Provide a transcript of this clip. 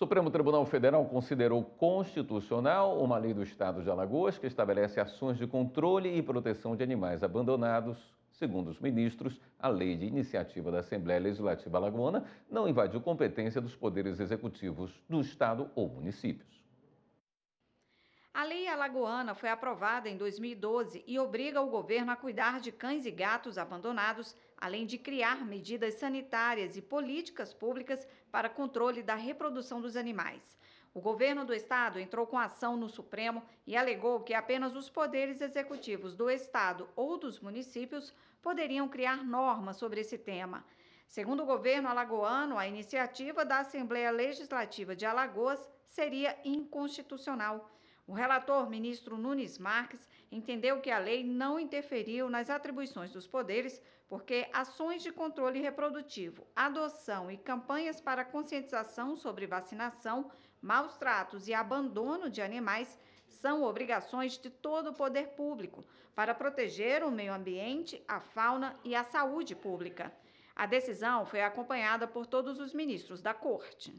O Supremo Tribunal Federal considerou constitucional uma lei do Estado de Alagoas que estabelece ações de controle e proteção de animais abandonados. Segundo os ministros, a lei de iniciativa da Assembleia Legislativa Alagoana não invadiu competência dos poderes executivos do Estado ou municípios. A lei alagoana foi aprovada em 2012 e obriga o governo a cuidar de cães e gatos abandonados, além de criar medidas sanitárias e políticas públicas para controle da reprodução dos animais. O governo do estado entrou com ação no Supremo e alegou que apenas os poderes executivos do estado ou dos municípios poderiam criar normas sobre esse tema. Segundo o governo alagoano, a iniciativa da Assembleia Legislativa de Alagoas seria inconstitucional. O relator, ministro Nunes Marques, entendeu que a lei não interferiu nas atribuições dos poderes, porque ações de controle reprodutivo, adoção e campanhas para conscientização sobre vacinação, maus tratos e abandono de animais são obrigações de todo o poder público para proteger o meio ambiente, a fauna e a saúde pública. A decisão foi acompanhada por todos os ministros da Corte.